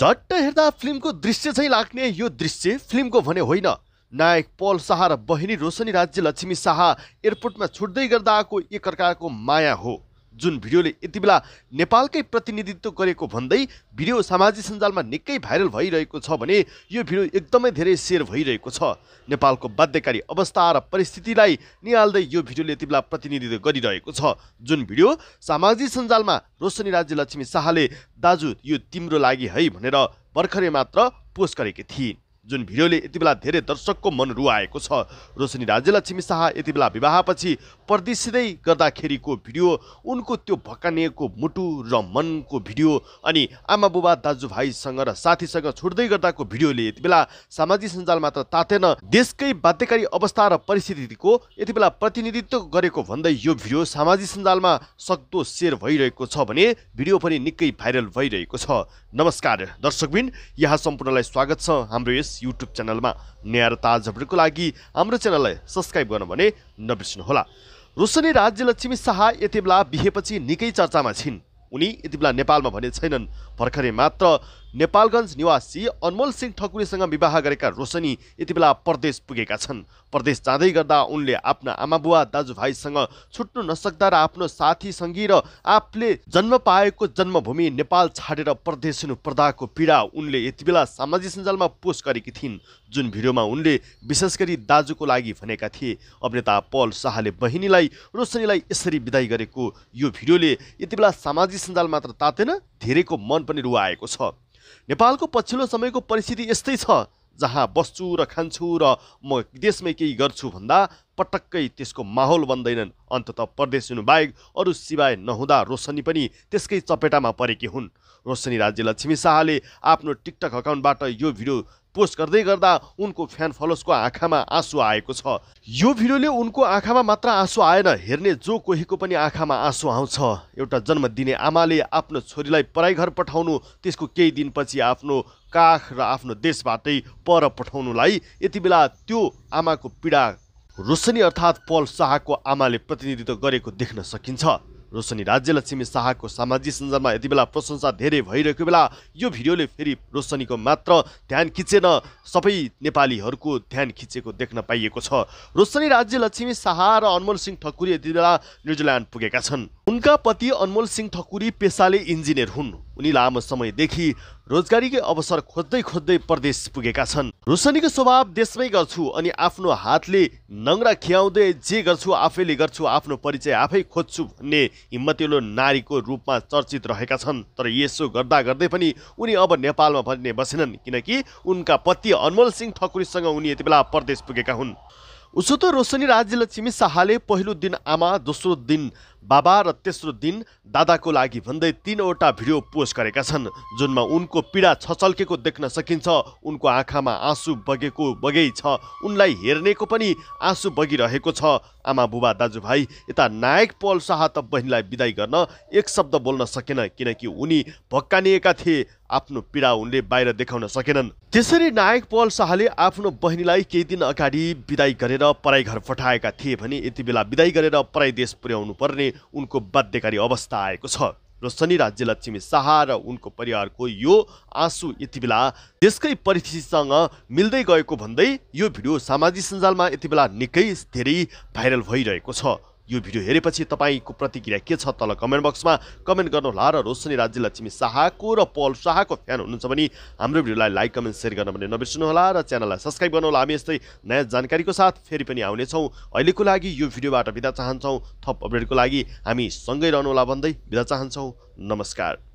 झट्ट हेर्दा फिल्मको दृश्य चाहिँ लाग्ने यो दृश्य फिल्मको भने होइन नायक पल शाह र बहिनी रोशनी राज्य लक्ष्मी शाह एयरपोर्टमा छुट्दै गर्दा आएको एक अर्काको माया हो जुन भिडियोले यति बेला नेपालकै प्रतिनिधित्व गरेको भन्दै भिडियो सामाजिक सञ्जालमा निकै भाइरल भइरहेको छ भने यो भिडियो एकदमै धेरै सेयर भइरहेको छ नेपालको बाध्यकारी अवस्था र परिस्थितिलाई निहाल्दै यो भिडियोले यति बेला प्रतिनिधित्व गरिरहेको छ जुन भिडियो सामाजिक सञ्जालमा रोशनी राज्य लक्ष्मी शाहले दाजु यो तिम्रो लागि है भनेर भर्खरै मात्र पोस्ट गरेकी थिइन् जुन भिडियोले यति बेला धेरै दर्शकको मन रुवाएको छ रोशनी राज्यलक्ष्मी शाह यति बेला विवाहपछि परदेशिँदै गर्दाखेरिको भिडियो उनको त्यो भकानिएको मुटु र मनको भिडियो अनि आमा बुबा दाजुभाइसँग र साथीसँग छुट्दै गर्दाको भिडियोले यति बेला सामाजिक सञ्जाल मात्र तातेन देशकै बाध्यकारी अवस्था र परिस्थितिको यति बेला प्रतिनिधित्व गरेको भन्दै यो भिडियो सामाजिक सञ्जालमा सक्दो सेयर भइरहेको छ भने भिडियो पनि निकै भाइरल भइरहेको छ नमस्कार दर्शकबिन यहाँ सम्पूर्णलाई स्वागत छ हाम्रो यस युट्युब च्यानलमा न्याय ताज झपडको लागि हाम्रो च्यानललाई सब्सक्राइब गर्नु भने नबिर्सिनुहोला रोशनी लक्ष्मी शाह यति बेला बिहेपछि निकै चर्चामा छिन् उनी यति बेला नेपालमा भने छैनन् भर्खरै मात्र नेपालगञ्ज निवासी अनमोल सिंह ठकुरीसँग विवाह गरेका रोशनी यति बेला परदेश पुगेका छन् परदेश जाँदै गर्दा उनले आफ्ना आमा बुवा दाजुभाइसँग छुट्नु नसक्दा र आफ्नो साथी सङ्गी र आफूले जन्म पाएको जन्मभूमि नेपाल छाडेर परदेश हुनु पर्दाको पीडा उनले यति बेला सामाजिक सञ्जालमा पोस्ट गरेकी थिइन् जुन भिडियोमा उनले विशेष गरी दाजुको लागि भनेका थिए अभिनेता पल शाहले बहिनीलाई रोशनीलाई यसरी विदाई गरेको यो भिडियोले यति बेला सामाजिक सञ्जाल मात्र तातेन धेरैको मन पनि रुवाएको छ नेपालको पछिल्लो समयको परिस्थिति यस्तै छ जहाँ बस्छु र खान्छु र म देशमै केही गर्छु भन्दा पटक्कै त्यसको माहौल बन्दैनन् अन्तत परदेश बाहेक अरू सिवाय नहुँदा रोशनी पनि त्यसकै चपेटामा परेकी हुन् रोशनी राज्य लक्ष्मी शाहले आफ्नो टिकटक अकाउन्टबाट यो भिडियो पोस्ट गर्दै गर्दा उनको फ्यान फलोसको आँखामा आँसु आएको छ यो भिडियोले उनको आँखामा मात्र आँसु आएन हेर्ने जो कोहीको पनि आँखामा आँसु आउँछ एउटा जन्म दिने आमाले आफ्नो छोरीलाई पराई घर पठाउनु त्यसको केही दिनपछि आफ्नो काख र आफ्नो देशबाटै पर पठाउनुलाई यति बेला त्यो आमाको पीडा रोशनी अर्थात् पल शाहको आमाले प्रतिनिधित्व गरेको देख्न सकिन्छ रोशनी राज्य लक्ष्मी शाहको सामाजिक सञ्जालमा यति बेला प्रशंसा धेरै भइरहेको बेला यो भिडियोले फेरि रोशनीको मात्र ध्यान खिचेन सबै नेपालीहरूको ध्यान खिचेको देख्न पाइएको छ रोशनी राज्य लक्ष्मी शाह र अनमोल सिंह ठकुरी यति बेला न्युजिल्यान्ड पुगेका छन् उनका पति अनमोल सिंह ठकुरी पेसाले इन्जिनियर हुन् उनी लामो समयदेखि रोजगारीकै अवसर खोज्दै खोज्दै प्रदेश पुगेका छन् रोशनीको स्वभाव देशमै गर्छु अनि आफ्नो हातले नङ्रा खियाउँदै जे गर्छु आफैले गर्छु आफ्नो परिचय आफै खोज्छु भन्ने हिम्मतिलो नारीको रूपमा चर्चित रहेका छन् तर यसो गर्दा गर्दै पनि उनी अब नेपालमा भन्ने बसेनन् किनकि उनका पति अनमोल सिंह ठकुरीसँग उनी यति बेला प्रदेश पुगेका हुन् उसो त रोशनी राज्य लक्ष्मी शाहले पहिलो दिन आमा दोस्रो दिन बाबा र तेस्रो दिन दादाको लागि भन्दै तिनवटा भिडियो पोस्ट गरेका छन् जुनमा उनको पीडा छचल्केको देख्न सकिन्छ उनको आँखामा आँसु बगेको बगै छ उनलाई हेर्नेको पनि आँसु बगिरहेको छ आमा बुबा दाजुभाइ यता नायक पल शाह त बहिनीलाई विदाई गर्न एक शब्द बोल्न सकेन किनकि उनी भक्कानिएका थिए आफ्नो पीडा उनले बाहिर देखाउन सकेनन् त्यसरी नायक पल शाहले आफ्नो बहिनीलाई केही दिन अगाडि विदाई गरेर पराई घर पठाएका थिए भने यति बेला विदाई गरेर पराई देश पुर्याउनु पर्ने उनको बाध्यकारी अवस्था आएको छ र शनि राज्य लक्ष्मी शाह र उनको परिवारको यो आँसु यति बेला देशकै परिस्थितिसँग मिल्दै गएको भन्दै यो भिडियो सामाजिक सञ्जालमा यति बेला निकै धेरै भाइरल भइरहेको छ यो भिडियो हेरेपछि तपाईँको प्रतिक्रिया के छ तल कमेन्ट बक्समा कमेन्ट गर्नुहोला र रोशनी राज्य लक्ष्मी शाहको र पल शाहको फ्यान हुनुहुन्छ भने हाम्रो भिडियोलाई लाइक कमेन्ट सेयर गर्न भने नबिर्सनुहोला र च्यानललाई सब्सक्राइब गर्नुहोला हामी यस्तै नयाँ जानकारीको साथ फेरि पनि आउनेछौँ अहिलेको लागि यो भिडियोबाट बिदा चाहन्छौँ थप अपडेटको लागि हामी सँगै रहनुहोला भन्दै बिदा चाहन्छौँ नमस्कार